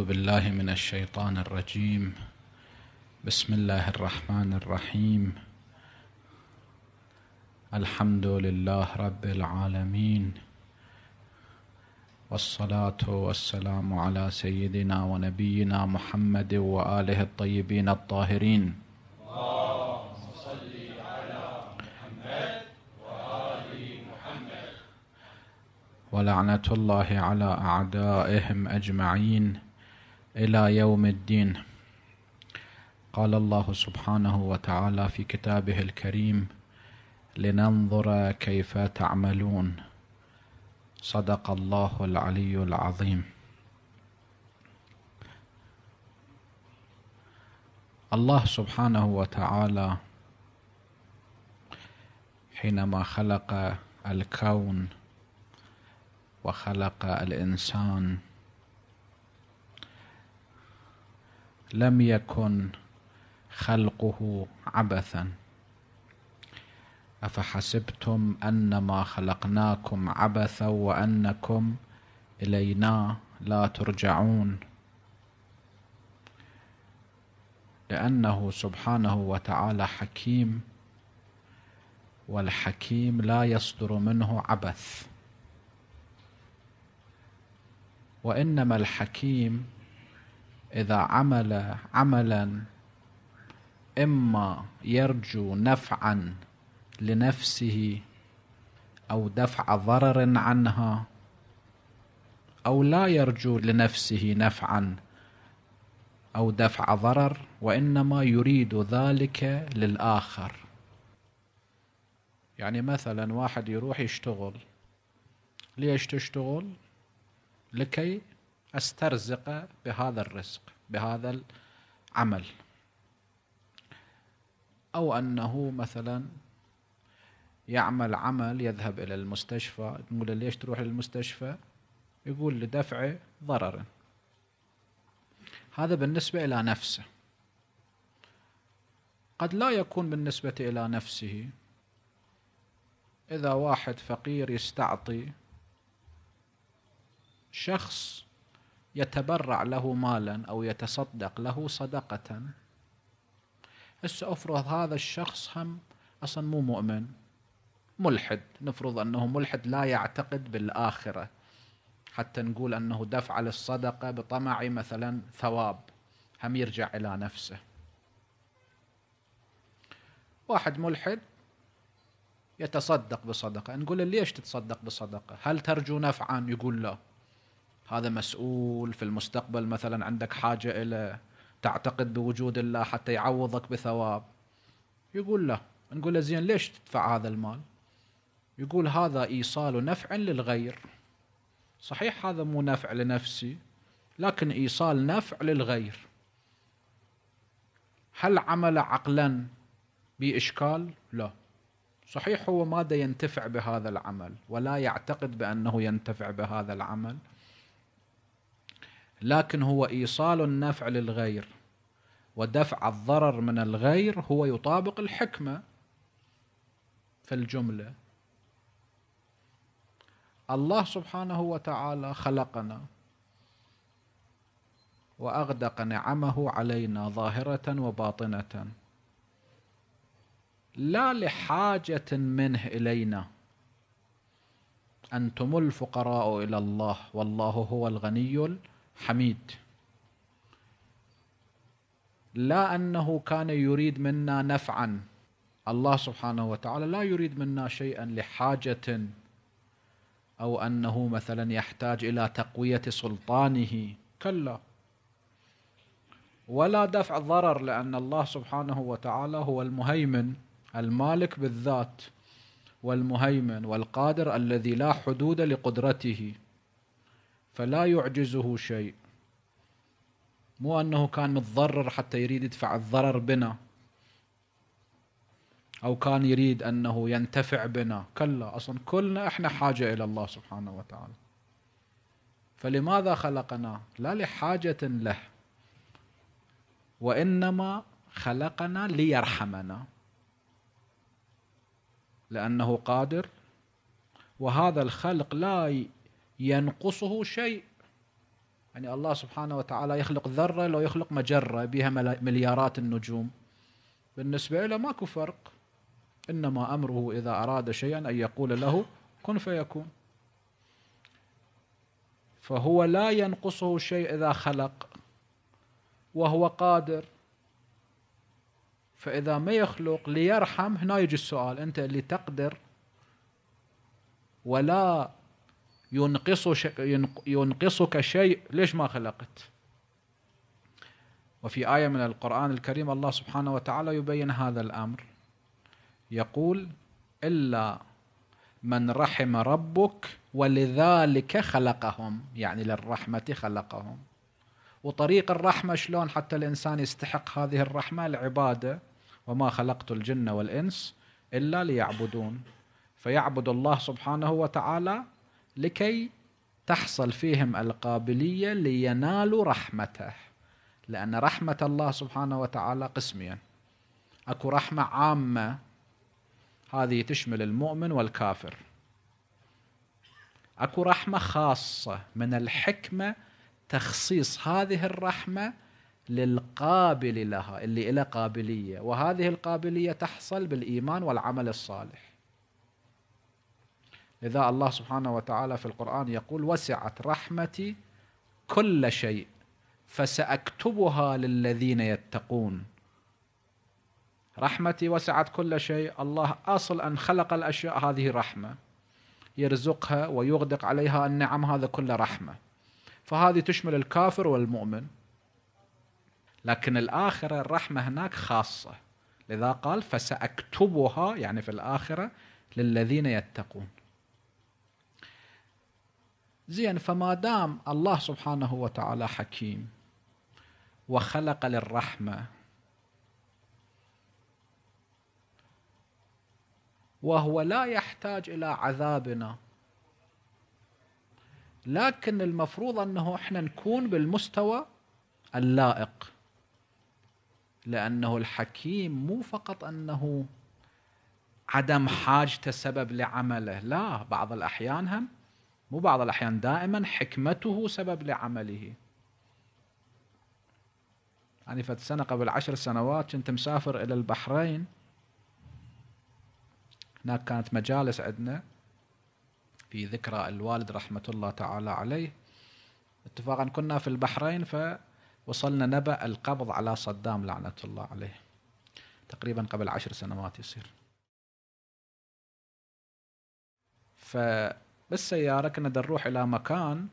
أعوذ بالله من الشيطان الرجيم بسم الله الرحمن الرحيم الحمد لله رب العالمين والصلاة والسلام على سيدنا ونبينا محمد وآله الطيبين الطاهرين ولعنة الله على أعدائهم أجمعين إلى يوم الدين قال الله سبحانه وتعالى في كتابه الكريم لننظر كيف تعملون صدق الله العلي العظيم الله سبحانه وتعالى حينما خلق الكون وخلق الانسان لم يكن خلقه عبثا أفحسبتم أنما خلقناكم عبثا وأنكم إلينا لا ترجعون لأنه سبحانه وتعالى حكيم والحكيم لا يصدر منه عبث وإنما الحكيم إذا عمل عملا إما يرجو نفعا لنفسه أو دفع ضرر عنها أو لا يرجو لنفسه نفعا أو دفع ضرر وإنما يريد ذلك للآخر يعني مثلا واحد يروح يشتغل ليش تشتغل لكي استرزق بهذا الرزق بهذا العمل او انه مثلا يعمل عمل يذهب الى المستشفى نقول له ليش تروح للمستشفى يقول لدفع ضرر هذا بالنسبه الى نفسه قد لا يكون بالنسبه الى نفسه اذا واحد فقير يستعطي شخص يتبرع له مالا أو يتصدق له صدقة هسه أفرض هذا الشخص هم أصلا مو مؤمن ملحد نفرض أنه ملحد لا يعتقد بالآخرة حتى نقول أنه دفع للصدقة بطمع مثلا ثواب هم يرجع إلى نفسه واحد ملحد يتصدق بصدقة نقول ليش تتصدق بصدقة هل ترجو نفعا يقول لا هذا مسؤول في المستقبل مثلا عندك حاجة إلى تعتقد بوجود الله حتى يعوضك بثواب يقول له نقول له زين ليش تدفع هذا المال يقول هذا إيصال نفع للغير صحيح هذا مو نفع لنفسي لكن إيصال نفع للغير هل عمل عقلا بإشكال؟ لا صحيح هو ماذا ينتفع بهذا العمل ولا يعتقد بأنه ينتفع بهذا العمل لكن هو ايصال النفع للغير ودفع الضرر من الغير هو يطابق الحكمه في الجمله الله سبحانه وتعالى خلقنا واغدق نعمه علينا ظاهره وباطنه لا لحاجه منه الينا انتم الفقراء الى الله والله هو الغني حميد لا أنه كان يريد منا نفعا الله سبحانه وتعالى لا يريد منا شيئا لحاجة أو أنه مثلا يحتاج إلى تقوية سلطانه كلا ولا دفع ضرر لأن الله سبحانه وتعالى هو المهيمن المالك بالذات والمهيمن والقادر الذي لا حدود لقدرته فلا يعجزه شيء مو أنه كان متضرر حتى يريد يدفع الضرر بنا أو كان يريد أنه ينتفع بنا كلا أصلا كلنا إحنا حاجة إلى الله سبحانه وتعالى فلماذا خلقنا لا لحاجة له وإنما خلقنا ليرحمنا لأنه قادر وهذا الخلق لا ينقصه شيء يعني الله سبحانه وتعالى يخلق ذرة لو يخلق مجرة بها مليارات النجوم بالنسبة له ماكو فرق إنما أمره إذا أراد شيئا أن يقول له كن فيكون فهو لا ينقصه شيء إذا خلق وهو قادر فإذا ما يخلق ليرحم هنا يجي السؤال أنت اللي تقدر ولا ينقص ينقصك شيء ليش ما خلقت وفي آية من القرآن الكريم الله سبحانه وتعالى يبين هذا الأمر يقول إلا من رحم ربك ولذلك خلقهم يعني للرحمة خلقهم وطريق الرحمة شلون حتى الإنسان يستحق هذه الرحمة العبادة وما خلقت الجن والإنس إلا ليعبدون فيعبد الله سبحانه وتعالى لكي تحصل فيهم القابليه لينالوا رحمته لان رحمه الله سبحانه وتعالى قسمين اكو رحمه عامه هذه تشمل المؤمن والكافر اكو رحمه خاصه من الحكمه تخصيص هذه الرحمه للقابل لها اللي له قابليه وهذه القابليه تحصل بالايمان والعمل الصالح لذا الله سبحانه وتعالى في القرآن يقول وسعت رحمتي كل شيء فسأكتبها للذين يتقون رحمتي وسعت كل شيء الله أصل أن خلق الأشياء هذه رحمة يرزقها ويغدق عليها النعم هذا كله رحمة فهذه تشمل الكافر والمؤمن لكن الآخرة الرحمة هناك خاصة لذا قال فسأكتبها يعني في الآخرة للذين يتقون زين فما دام الله سبحانه وتعالى حكيم وخلق للرحمه وهو لا يحتاج الى عذابنا لكن المفروض انه احنا نكون بالمستوى اللائق لانه الحكيم مو فقط انه عدم حاجته سبب لعمله لا بعض الاحيان هم مو بعض الأحيان دائما حكمته سبب لعمله يعني فت سنة قبل عشر سنوات كنت مسافر إلى البحرين هناك كانت مجالس عندنا في ذكرى الوالد رحمة الله تعالى عليه اتفاقا كنا في البحرين فوصلنا نبأ القبض على صدام لعنة الله عليه تقريبا قبل عشر سنوات يصير ف بالسيارة كنا نروح إلى مكان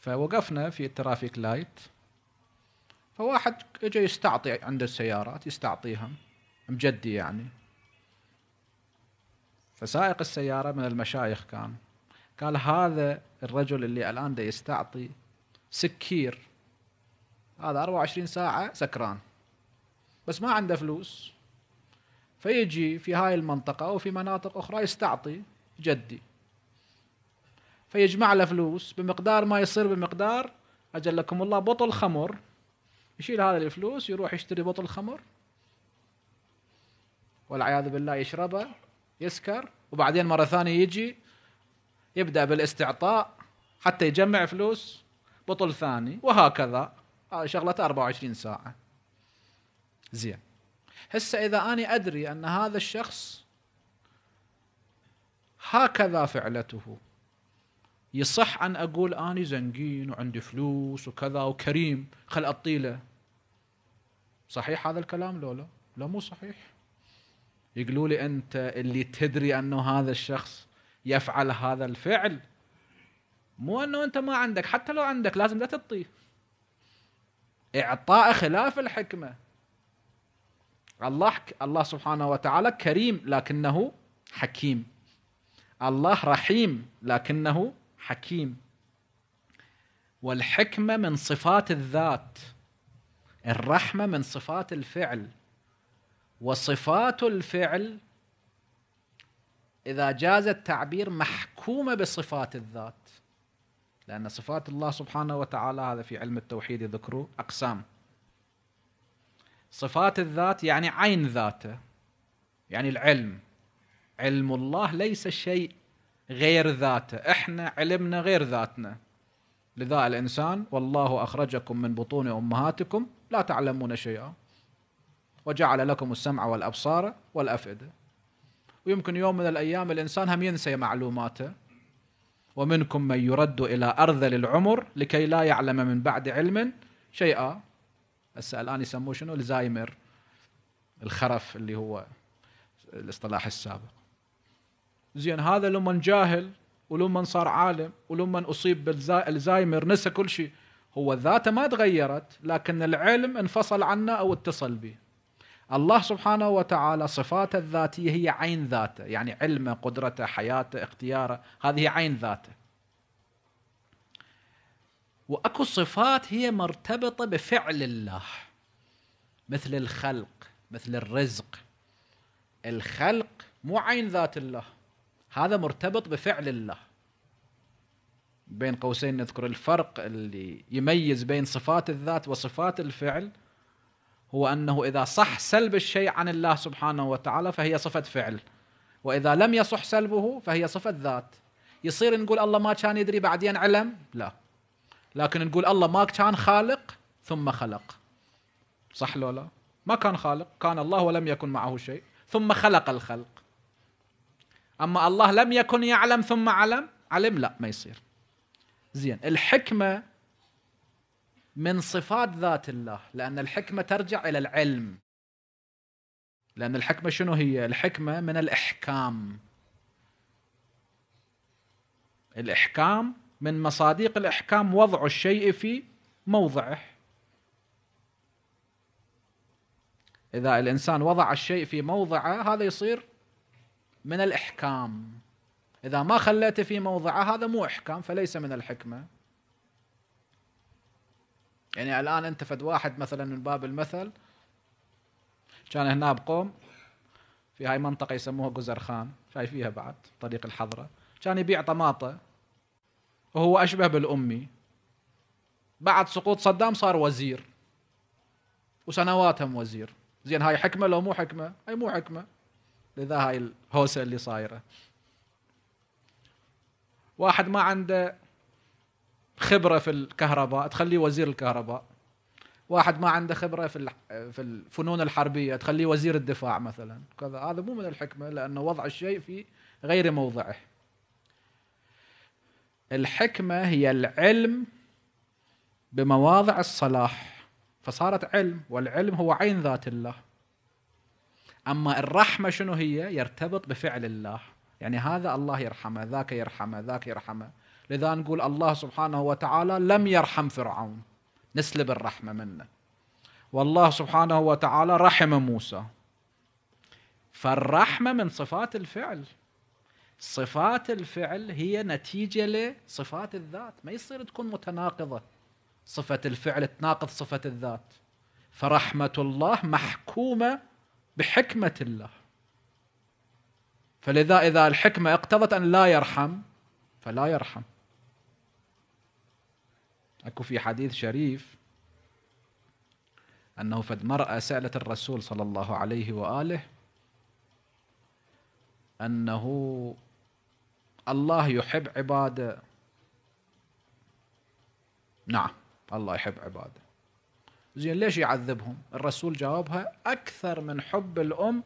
فوقفنا في الترافيك لايت فواحد اجى يستعطي عنده السيارات يستعطيها مجدي يعني فسائق السيارة من المشايخ كان قال هذا الرجل اللي الآن ده يستعطي سكير هذا 24 ساعة سكران بس ما عنده فلوس فيجي في هاي المنطقة أو في مناطق أخرى يستعطي جدي فيجمع له فلوس بمقدار ما يصير بمقدار أجلكم الله بطل خمر يشيل هذه الفلوس يروح يشتري بطل خمر والعياذ بالله يشربه يسكر وبعدين مرة ثانية يجي يبدأ بالاستعطاء حتى يجمع فلوس بطل ثاني وهكذا شغلته 24 ساعة زين هسه إذا أنا أدري أن هذا الشخص هكذا فعلته يصح أن أقول أنا زنقين وعندي فلوس وكذا وكريم خل أطيله صحيح هذا الكلام لو لا لا مو صحيح يقولوا لي أنت اللي تدري أنه هذا الشخص يفعل هذا الفعل مو أنه أنت ما عندك حتى لو عندك لازم لا تطيه إعطاء خلاف الحكمة الله الله سبحانه وتعالى كريم لكنه حكيم الله رحيم لكنه حكيم والحكمة من صفات الذات الرحمة من صفات الفعل وصفات الفعل إذا جاز التعبير محكومة بصفات الذات لأن صفات الله سبحانه وتعالى هذا في علم التوحيد يذكره أقسام صفات الذات يعني عين ذاته يعني العلم علم الله ليس شيء غير ذاته احنا علمنا غير ذاتنا لذا الانسان والله اخرجكم من بطون امهاتكم لا تعلمون شيئا وجعل لكم السمع والابصار والافئده ويمكن يوم من الايام الانسان هم ينسى معلوماته ومنكم من يرد الى ارذل العمر لكي لا يعلم من بعد علم شيئا هسه الان يسموه شنو الزايمر الخرف اللي هو الاصطلاح السابق زين هذا لما جاهل ولما صار عالم ولما اصيب بالزايمر نسى كل شيء هو ذاته ما تغيرت لكن العلم انفصل عنا او اتصل به الله سبحانه وتعالى صفاته الذاتية هي عين ذاته يعني علمه قدرته حياته اختياره هذه عين ذاته واكو صفات هي مرتبطه بفعل الله مثل الخلق مثل الرزق الخلق مو عين ذات الله هذا مرتبط بفعل الله بين قوسين نذكر الفرق اللي يميز بين صفات الذات وصفات الفعل هو انه اذا صح سلب الشيء عن الله سبحانه وتعالى فهي صفه فعل واذا لم يصح سلبه فهي صفه ذات يصير نقول الله ما كان يدري بعدين علم لا لكن نقول الله ما كان خالق ثم خلق صح لو لا ما كان خالق كان الله ولم يكن معه شيء ثم خلق الخلق أما الله لم يكن يعلم ثم علم علم لا ما يصير زين الحكمة من صفات ذات الله لأن الحكمة ترجع إلى العلم لأن الحكمة شنو هي الحكمة من الإحكام الإحكام من مصادق الإحكام وضع الشيء في موضعه إذا الإنسان وضع الشيء في موضعه هذا يصير من الإحكام إذا ما خليته في موضعه هذا مو إحكام فليس من الحكمة يعني الآن أنت فد واحد مثلا من باب المثل كان هنا بقوم في هاي منطقة يسموها جزر خان شايفيها بعد طريق الحضرة كان يبيع طماطة وهو أشبه بالأمي بعد سقوط صدام صار وزير وسنوات هم وزير زين هاي حكمة لو مو حكمة هاي مو حكمة لذا هاي الهوسة اللي صايرة واحد ما عنده خبرة في الكهرباء تخليه وزير الكهرباء واحد ما عنده خبره في في الفنون الحربيه تخليه وزير الدفاع مثلا كذا هذا مو من الحكمه لانه وضع الشيء في غير موضعه الحكمة هي العلم بمواضع الصلاح فصارت علم والعلم هو عين ذات الله أما الرحمة شنو هي يرتبط بفعل الله يعني هذا الله يرحمه ذاك يرحمه ذاك يرحمه لذا نقول الله سبحانه وتعالى لم يرحم فرعون نسلب الرحمة منه والله سبحانه وتعالى رحم موسى فالرحمة من صفات الفعل صفات الفعل هي نتيجة لصفات الذات ما يصير تكون متناقضة صفة الفعل تناقض صفة الذات فرحمة الله محكومة بحكمة الله فلذا إذا الحكمة اقتضت أن لا يرحم فلا يرحم أكو في حديث شريف أنه فد مرأة سألت الرسول صلى الله عليه وآله أنه الله يحب عباده نعم الله يحب عباده زين ليش يعذبهم الرسول جاوبها أكثر من حب الأم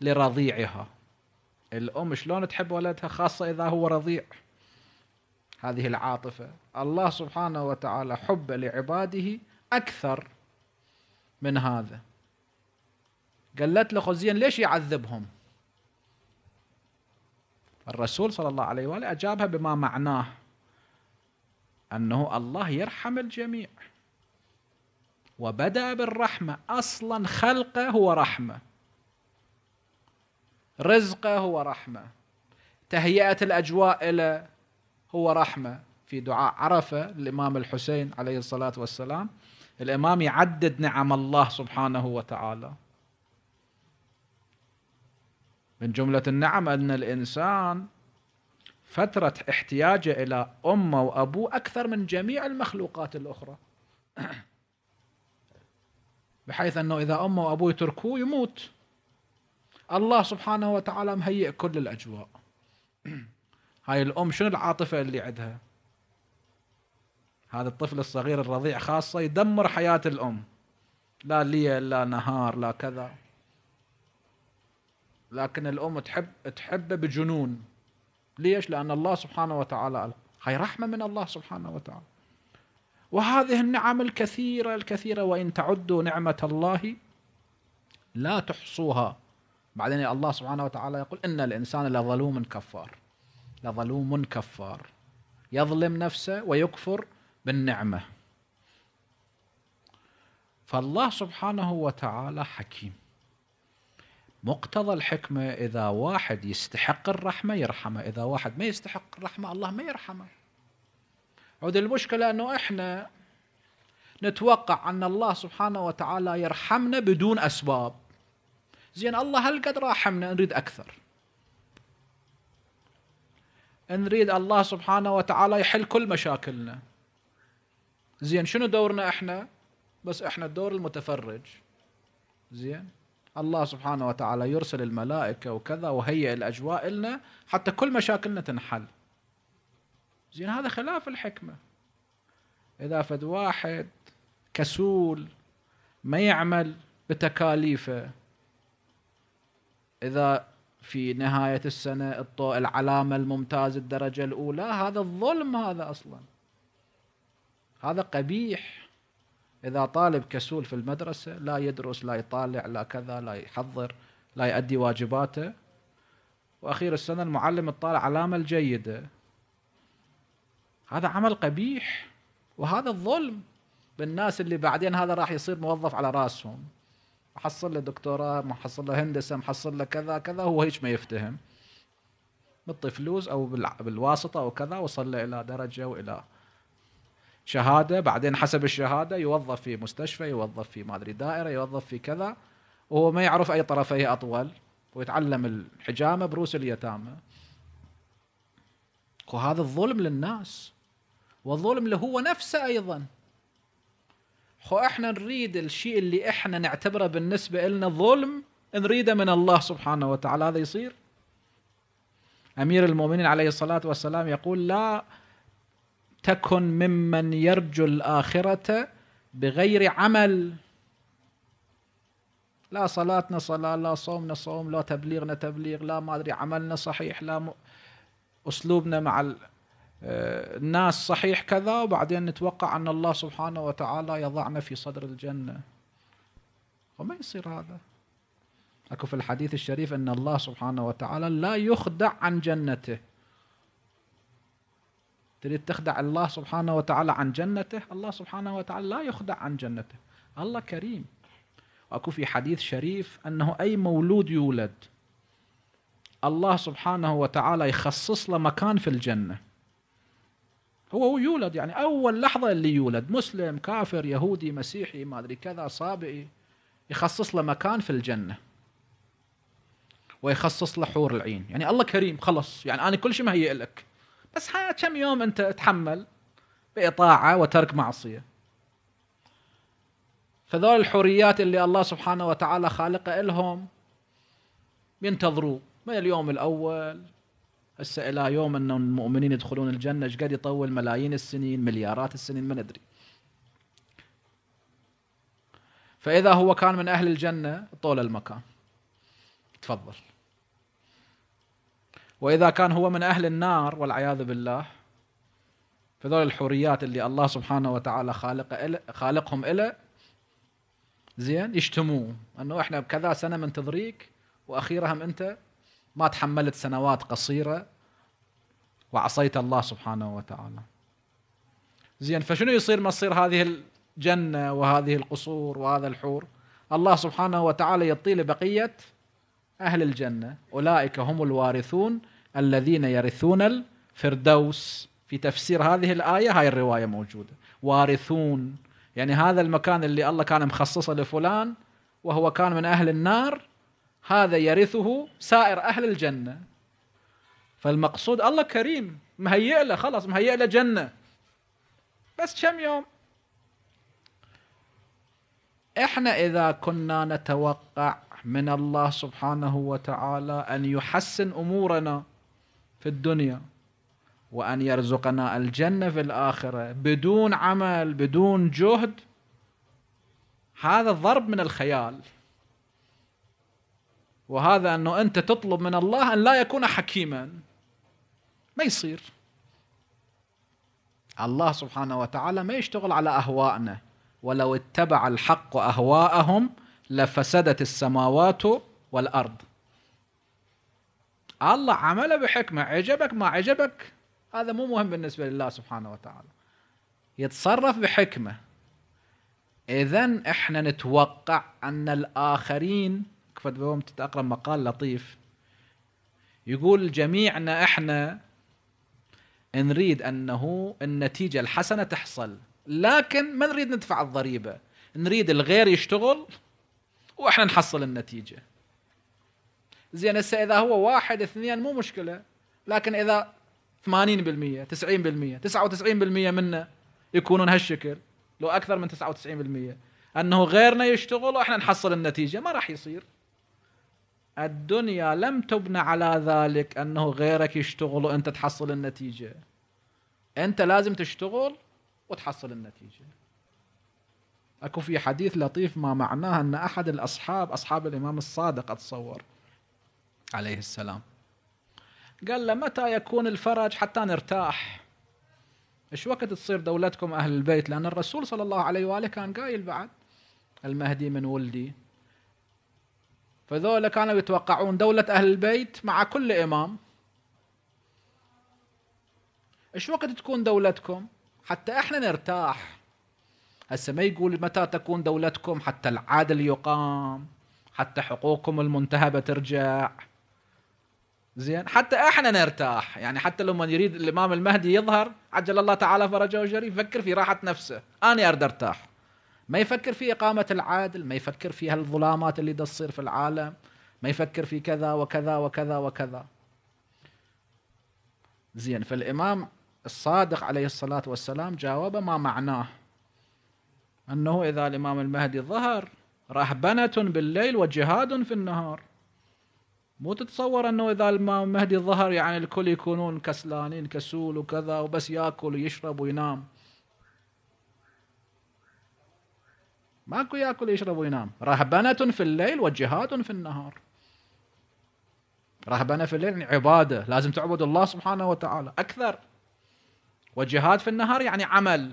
لرضيعها الأم شلون تحب ولدها خاصة إذا هو رضيع هذه العاطفة الله سبحانه وتعالى حب لعباده أكثر من هذا قالت له خزين ليش يعذبهم الرسول صلى الله عليه وآله أجابها بما معناه أنه الله يرحم الجميع وبدأ بالرحمة أصلا خلقه هو رحمة رزقه هو رحمة تهيئة الأجواء له هو رحمة في دعاء عرفة للإمام الحسين عليه الصلاة والسلام الإمام يعدد نعم الله سبحانه وتعالى من جملة النعم أن الإنسان فترة احتياجه إلى أمه وأبوه أكثر من جميع المخلوقات الأخرى بحيث أنه إذا أمه وأبوه يتركوه يموت الله سبحانه وتعالى مهيئ كل الأجواء هاي الأم شنو العاطفة اللي عندها هذا الطفل الصغير الرضيع خاصة يدمر حياة الأم لا ليل لا نهار لا كذا لكن الأم تحب تحبه بجنون ليش؟ لأن الله سبحانه وتعالى هاي رحمة من الله سبحانه وتعالى وهذه النعم الكثيرة الكثيرة وإن تعدوا نعمة الله لا تحصوها بعدين الله سبحانه وتعالى يقول إن الإنسان لظلوم كفار لظلوم كفار يظلم نفسه ويكفر بالنعمة فالله سبحانه وتعالى حكيم مقتضى الحكمة إذا واحد يستحق الرحمة يرحمه إذا واحد ما يستحق الرحمة الله ما يرحمه عود المشكلة أنه إحنا نتوقع أن الله سبحانه وتعالى يرحمنا بدون أسباب زين الله هالقد راحمنا نريد أكثر نريد الله سبحانه وتعالى يحل كل مشاكلنا زين شنو دورنا احنا بس احنا الدور المتفرج زين الله سبحانه وتعالى يرسل الملائكة وكذا وهيئ الأجواء لنا حتى كل مشاكلنا تنحل زين هذا خلاف الحكمة إذا فد واحد كسول ما يعمل بتكاليفه إذا في نهاية السنة العلامة الممتازة الدرجة الأولى هذا الظلم هذا أصلا هذا قبيح إذا طالب كسول في المدرسة لا يدرس لا يطالع لا كذا لا يحضر لا يؤدي واجباته وأخير السنة المعلم الطالع علامة الجيدة هذا عمل قبيح وهذا الظلم بالناس اللي بعدين هذا راح يصير موظف على راسهم محصل له دكتوراه محصل له هندسه محصل له كذا كذا هو هيك ما يفتهم بالطفلوز فلوس او بالواسطه او كذا وصل الى درجه والى شهاده بعدين حسب الشهاده يوظف في مستشفى يوظف في ما ادري دائره يوظف في كذا وهو ما يعرف اي طرفيه اطول ويتعلم الحجامه بروس اليتامى وهذا الظلم للناس والظلم لهو نفسه ايضا خو احنا نريد الشيء اللي احنا نعتبره بالنسبه لنا ظلم نريده من الله سبحانه وتعالى هذا يصير امير المؤمنين عليه الصلاه والسلام يقول لا تكن ممن يرجو الآخرة بغير عمل لا صلاتنا صلاة لا صومنا صوم لا تبليغنا تبليغ لا ما أدري عملنا صحيح لا م... أسلوبنا مع آه، الناس صحيح كذا وبعدين نتوقع أن الله سبحانه وتعالى يضعنا في صدر الجنة وما يصير هذا أكو في الحديث الشريف أن الله سبحانه وتعالى لا يخدع عن جنته تريد تخدع الله سبحانه وتعالى عن جنته الله سبحانه وتعالى لا يخدع عن جنته الله كريم واكو في حديث شريف انه اي مولود يولد الله سبحانه وتعالى يخصص له مكان في الجنه هو هو يولد يعني اول لحظه اللي يولد مسلم كافر يهودي مسيحي ما ادري كذا صابئي يخصص له مكان في الجنه ويخصص له حور العين يعني الله كريم خلص يعني انا كل شيء مهيئ لك بس كم يوم انت تحمل باطاعه وترك معصيه فذول الحريات اللي الله سبحانه وتعالى خالقه لهم ينتظروه من اليوم الاول هسه الى يوم ان المؤمنين يدخلون الجنه ايش قد يطول ملايين السنين مليارات السنين ما ندري فاذا هو كان من اهل الجنه طول المكان تفضل واذا كان هو من اهل النار والعياذ بالله فذول الحوريات اللي الله سبحانه وتعالى خالق خالقهم إلى زين يشتموه انه احنا بكذا سنه منتظريك واخيرهم انت ما تحملت سنوات قصيره وعصيت الله سبحانه وتعالى زين فشنو يصير مصير هذه الجنه وهذه القصور وهذا الحور الله سبحانه وتعالى يطيل بقيه أهل الجنة أولئك هم الوارثون الذين يرثون الفردوس في تفسير هذه الآية هاي الرواية موجودة وارثون يعني هذا المكان اللي الله كان مخصصه لفلان وهو كان من أهل النار هذا يرثه سائر أهل الجنة فالمقصود الله كريم مهيئ له خلاص مهيئ له جنة بس كم يوم احنا اذا كنا نتوقع من الله سبحانه وتعالى أن يحسن أمورنا في الدنيا وأن يرزقنا الجنة في الآخرة بدون عمل بدون جهد هذا ضرب من الخيال وهذا أنه أنت تطلب من الله أن لا يكون حكيما ما يصير الله سبحانه وتعالى ما يشتغل على أهوائنا ولو اتبع الحق أهواءهم لفسدت السماوات والأرض الله عمله بحكمة عجبك ما عجبك هذا مو مهم بالنسبة لله سبحانه وتعالى يتصرف بحكمة إذا إحنا نتوقع أن الآخرين كفت بهم تتأقرأ مقال لطيف يقول جميعنا إحنا نريد أنه النتيجة الحسنة تحصل لكن ما نريد ندفع الضريبة نريد الغير يشتغل واحنا نحصل النتيجه زين هسه اذا هو واحد اثنين مو مشكله لكن اذا 80% 90% 99% منا يكونون هالشكل لو اكثر من 99% انه غيرنا يشتغل واحنا نحصل النتيجه ما راح يصير الدنيا لم تبنى على ذلك انه غيرك يشتغل وانت تحصل النتيجه انت لازم تشتغل وتحصل النتيجه اكو في حديث لطيف ما معناه ان احد الاصحاب اصحاب الامام الصادق اتصور عليه السلام قال له متى يكون الفرج حتى نرتاح ايش وقت تصير دولتكم اهل البيت لان الرسول صلى الله عليه واله كان قايل بعد المهدي من ولدي فذولا كانوا يتوقعون دولة أهل البيت مع كل إمام إيش وقت تكون دولتكم حتى إحنا نرتاح هسه ما يقول متى تكون دولتكم حتى العدل يقام حتى حقوقكم المنتهبة ترجع زين حتى احنا نرتاح يعني حتى لما يريد الامام المهدي يظهر عجل الله تعالى فرجه الشريف يفكر في راحه نفسه انا ارد ارتاح ما يفكر في اقامه العادل ما يفكر في هالظلامات اللي تصير في العالم ما يفكر في كذا وكذا وكذا وكذا زين فالامام الصادق عليه الصلاه والسلام جاوب ما معناه أنه إذا الإمام المهدي ظهر رهبنة بالليل وجهاد في النهار مو تتصور أنه إذا الإمام المهدي ظهر يعني الكل يكونون كسلانين كسول وكذا وبس يأكل ويشرب وينام ماكو يأكل ويشرب وينام رهبنة في الليل وجهاد في النهار رهبنة في الليل يعني عبادة لازم تعبد الله سبحانه وتعالى أكثر وجهاد في النهار يعني عمل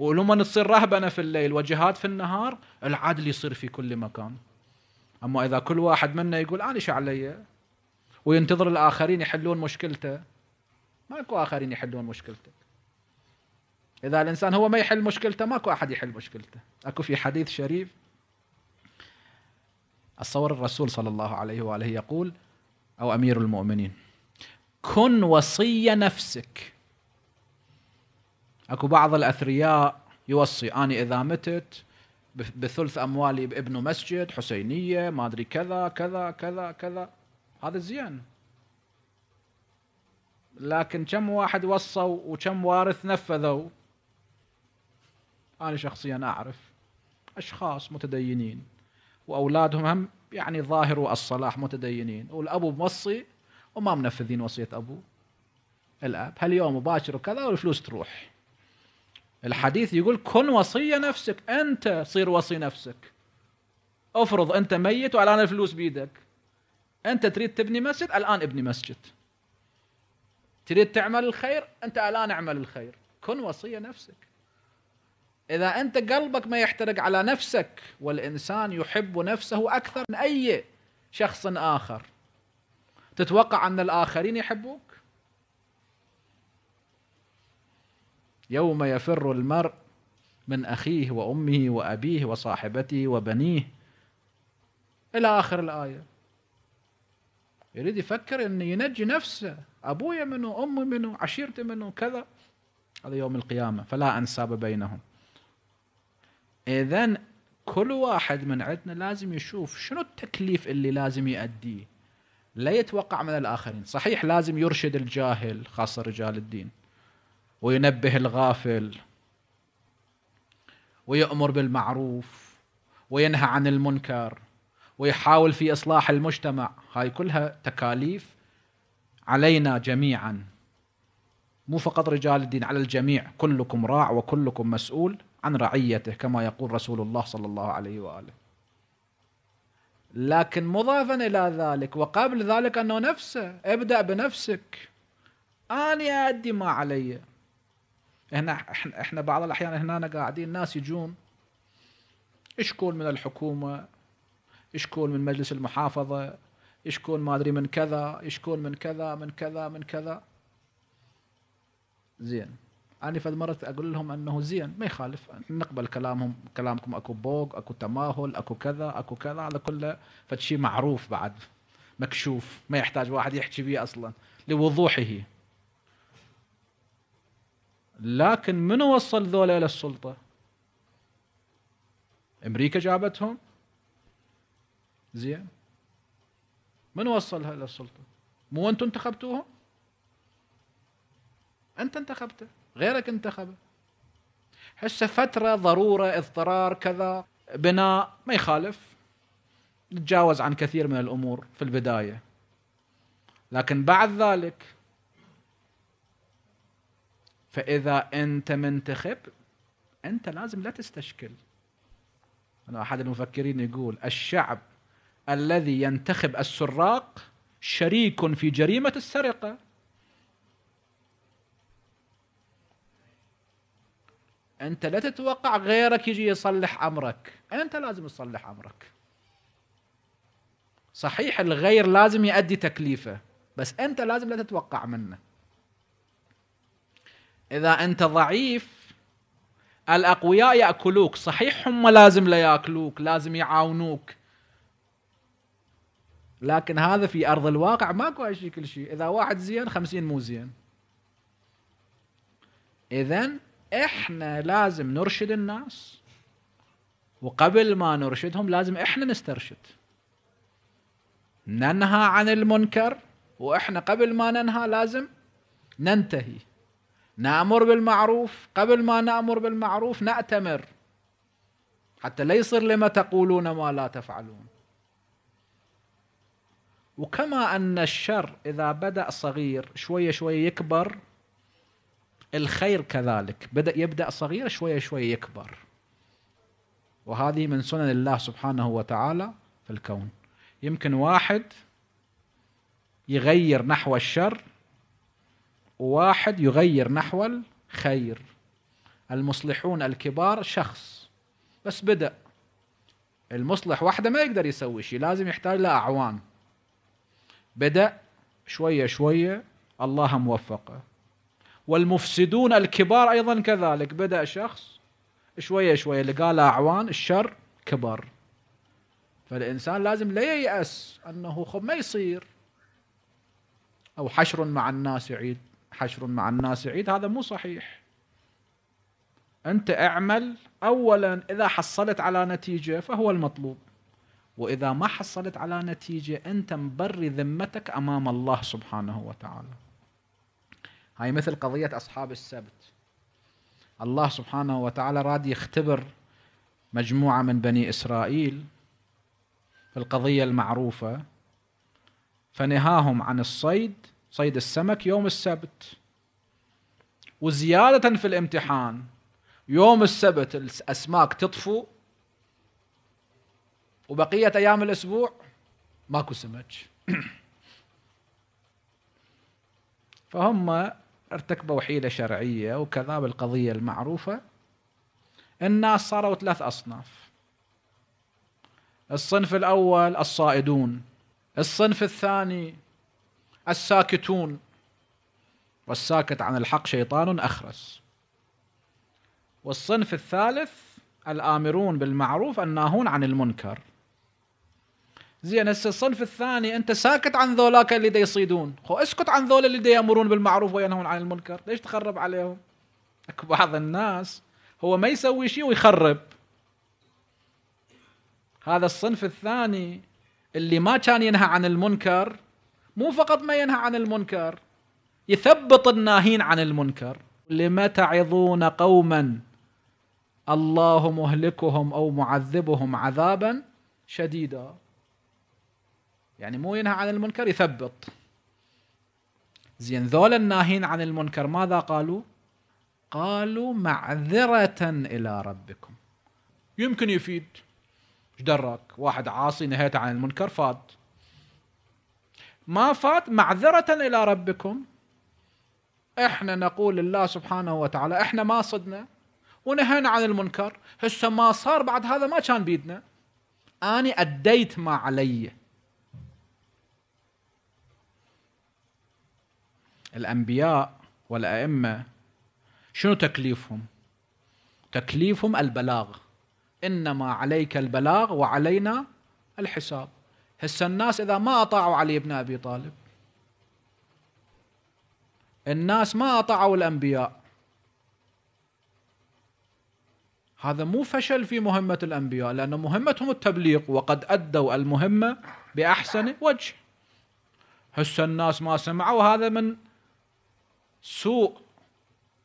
ولما تصير رهبنه في الليل وجهاد في النهار العدل يصير في كل مكان اما اذا كل واحد منا يقول انا شو علي وينتظر الاخرين يحلون مشكلته ماكو اخرين يحلون مشكلتك اذا الانسان هو ما يحل مشكلته ماكو احد يحل مشكلته اكو في حديث شريف اتصور الرسول صلى الله عليه واله يقول او امير المؤمنين كن وصي نفسك اكو بعض الاثرياء يوصي اني اذا متت بثلث اموالي بابن مسجد حسينيه ما ادري كذا كذا كذا كذا هذا زين لكن كم واحد وصوا وكم وارث نفذوا انا شخصيا اعرف اشخاص متدينين واولادهم هم يعني ظاهر الصلاح متدينين والابو موصي وما منفذين وصيه ابوه الاب هاليوم مباشر وكذا والفلوس تروح الحديث يقول كن وصي نفسك انت صير وصي نفسك افرض انت ميت والان الفلوس بيدك انت تريد تبني مسجد الان ابني مسجد تريد تعمل الخير انت الان اعمل الخير كن وصي نفسك اذا انت قلبك ما يحترق على نفسك والانسان يحب نفسه اكثر من اي شخص اخر تتوقع ان الاخرين يحبوك يوم يفر المرء من أخيه وأمه وأبيه وصاحبته وبنيه إلى آخر الآية يريد يفكر أن ينجي نفسه أبويا منه أمي منه عشيرتي منه كذا هذا يوم القيامة فلا أنساب بينهم إذا كل واحد من عندنا لازم يشوف شنو التكليف اللي لازم يؤديه لا يتوقع من الآخرين صحيح لازم يرشد الجاهل خاصة رجال الدين وينبه الغافل ويأمر بالمعروف وينهى عن المنكر ويحاول في إصلاح المجتمع هاي كلها تكاليف علينا جميعا مو فقط رجال الدين على الجميع كلكم راع وكلكم مسؤول عن رعيته كما يقول رسول الله صلى الله عليه واله لكن مضافا الى ذلك وقبل ذلك انه نفسه ابدا بنفسك اني ادي ما علي هنا احنا بعض الاحيان هنا قاعدين ناس يجون اشكون من الحكومه اشكون من مجلس المحافظه اشكون ما ادري من كذا اشكون من كذا من كذا من كذا زين انا في مره اقول لهم انه زين ما يخالف نقبل كلامهم كلامكم اكو بوق اكو تماهل اكو كذا اكو كذا هذا كله فشي معروف بعد مكشوف ما يحتاج واحد يحكي به اصلا لوضوحه لكن من وصل ذولا الى السلطه؟ امريكا جابتهم؟ زين من وصلها الى السلطه؟ مو انتم انتخبتوهم؟ انت انتخبته غيرك انتخبه هسه فتره ضروره اضطرار كذا بناء ما يخالف نتجاوز عن كثير من الامور في البدايه لكن بعد ذلك فإذا أنت منتخب أنت لازم لا تستشكل أنا أحد المفكرين يقول الشعب الذي ينتخب السراق شريك في جريمة السرقة أنت لا تتوقع غيرك يجي يصلح أمرك أنت لازم تصلح أمرك صحيح الغير لازم يؤدي تكليفه بس أنت لازم لا تتوقع منه إذا أنت ضعيف الأقوياء يأكلوك صحيح هم لازم لا يأكلوك لازم يعاونوك لكن هذا في أرض الواقع ماكو شيء كل شيء إذا واحد زين خمسين مو زين إذا إحنا لازم نرشد الناس وقبل ما نرشدهم لازم إحنا نسترشد ننهى عن المنكر وإحنا قبل ما ننهى لازم ننتهي نأمر بالمعروف قبل ما نأمر بالمعروف نأتمر حتى لا يصير لما تقولون ما لا تفعلون وكما أن الشر إذا بدأ صغير شوية شوية يكبر الخير كذلك بدأ يبدأ صغير شوية شوية يكبر وهذه من سنن الله سبحانه وتعالى في الكون يمكن واحد يغير نحو الشر واحد يغير نحو الخير المصلحون الكبار شخص بس بدأ المصلح وحده ما يقدر يسوي شيء لازم يحتاج لأعوان بدأ شوية شوية الله موفقه والمفسدون الكبار أيضا كذلك بدأ شخص شوية شوية لقى له أعوان الشر كبر فالإنسان لازم لا ييأس أنه خب ما يصير أو حشر مع الناس يعيد حشر مع الناس عيد هذا مو صحيح أنت اعمل أولا إذا حصلت على نتيجة فهو المطلوب وإذا ما حصلت على نتيجة أنت مبر ذمتك أمام الله سبحانه وتعالى هاي مثل قضية أصحاب السبت الله سبحانه وتعالى راد يختبر مجموعة من بني إسرائيل في القضية المعروفة فنهاهم عن الصيد صيد السمك يوم السبت وزيادة في الامتحان يوم السبت الأسماك تطفو وبقية أيام الأسبوع ماكو سمك فهم ارتكبوا حيلة شرعية وكذا بالقضية المعروفة الناس صاروا ثلاث أصناف الصنف الأول الصائدون الصنف الثاني الساكتون والساكت عن الحق شيطان أخرس والصنف الثالث الآمرون بالمعروف الناهون عن المنكر زين هسه الصنف الثاني انت ساكت عن ذولاك اللي دا يصيدون خو اسكت عن ذولا اللي دا يامرون بالمعروف وينهون عن المنكر ليش تخرب عليهم اكو بعض الناس هو ما يسوي شيء ويخرب هذا الصنف الثاني اللي ما كان ينهى عن المنكر مو فقط ما ينهى عن المنكر يثبط الناهين عن المنكر لما تعظون قوما الله مهلكهم او معذبهم عذابا شديدا يعني مو ينهى عن المنكر يثبط زين ذول الناهين عن المنكر ماذا قالوا قالوا معذرة إلى ربكم يمكن يفيد ايش دراك واحد عاصي نهيته عن المنكر فاد ما فات معذرة إلى ربكم احنا نقول لله سبحانه وتعالى احنا ما صدنا ونهينا عن المنكر هسه ما صار بعد هذا ما كان بيدنا أنا أديت ما علي الأنبياء والأئمة شنو تكليفهم تكليفهم البلاغ إنما عليك البلاغ وعلينا الحساب هسا الناس إذا ما أطاعوا علي بن أبي طالب الناس ما أطاعوا الأنبياء هذا مو فشل في مهمة الأنبياء لأن مهمتهم التبليغ وقد أدوا المهمة بأحسن وجه هسه الناس ما سمعوا هذا من سوء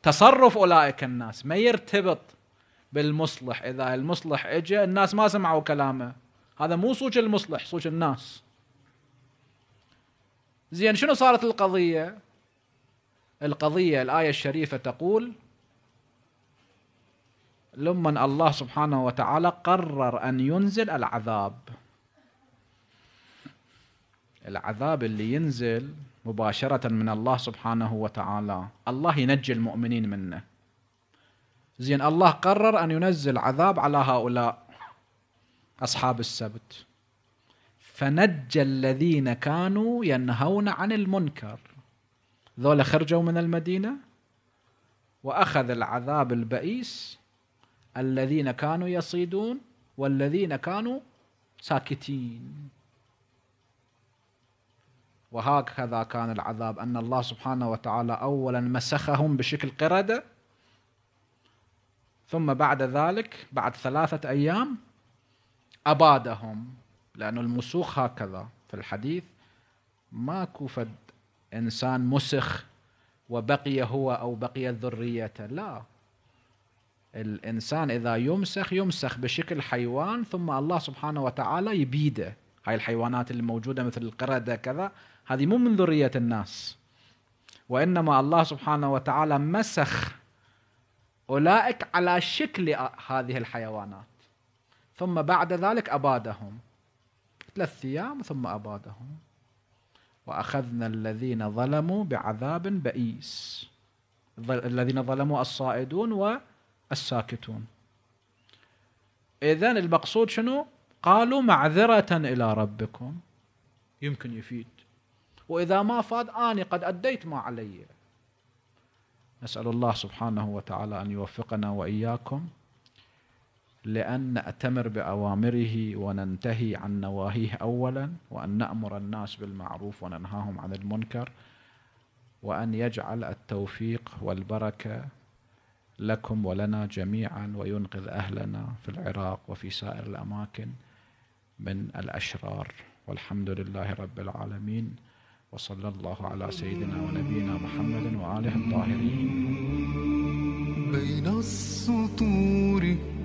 تصرف أولئك الناس ما يرتبط بالمصلح إذا المصلح إجا الناس ما سمعوا كلامه هذا مو صوج المصلح صوج الناس زين شنو صارت القضية القضية الآية الشريفة تقول لما الله سبحانه وتعالى قرر أن ينزل العذاب العذاب اللي ينزل مباشرة من الله سبحانه وتعالى الله ينجي المؤمنين منه زين الله قرر أن ينزل عذاب على هؤلاء أصحاب السبت فنجى الذين كانوا ينهون عن المنكر ذولا خرجوا من المدينة وأخذ العذاب البئيس الذين كانوا يصيدون والذين كانوا ساكتين وهكذا كان العذاب أن الله سبحانه وتعالى أولا مسخهم بشكل قردة ثم بعد ذلك بعد ثلاثة أيام أبادهم لأن المسوخ هكذا في الحديث ماكو فد إنسان مسخ وبقي هو أو بقيت ذريته لا الإنسان إذا يمسخ يمسخ بشكل حيوان ثم الله سبحانه وتعالى يبيده هاي الحيوانات اللي موجودة مثل القردة كذا هذه مو من ذرية الناس وإنما الله سبحانه وتعالى مسخ أولئك على شكل هذه الحيوانات ثم بعد ذلك أبادهم ثلاث أيام ثم أبادهم وأخذنا الذين ظلموا بعذاب بئيس الذين ظلموا الصائدون والساكتون إذا المقصود شنو قالوا معذرة إلى ربكم يمكن يفيد وإذا ما فاد آني قد أديت ما علي نسأل الله سبحانه وتعالى أن يوفقنا وإياكم لأن نأتمر بأوامره وننتهي عن نواهيه أولا وأن نأمر الناس بالمعروف وننهاهم عن المنكر وأن يجعل التوفيق والبركة لكم ولنا جميعا وينقذ أهلنا في العراق وفي سائر الأماكن من الأشرار والحمد لله رب العالمين وصلى الله على سيدنا ونبينا محمد وآله الطاهرين بين السطور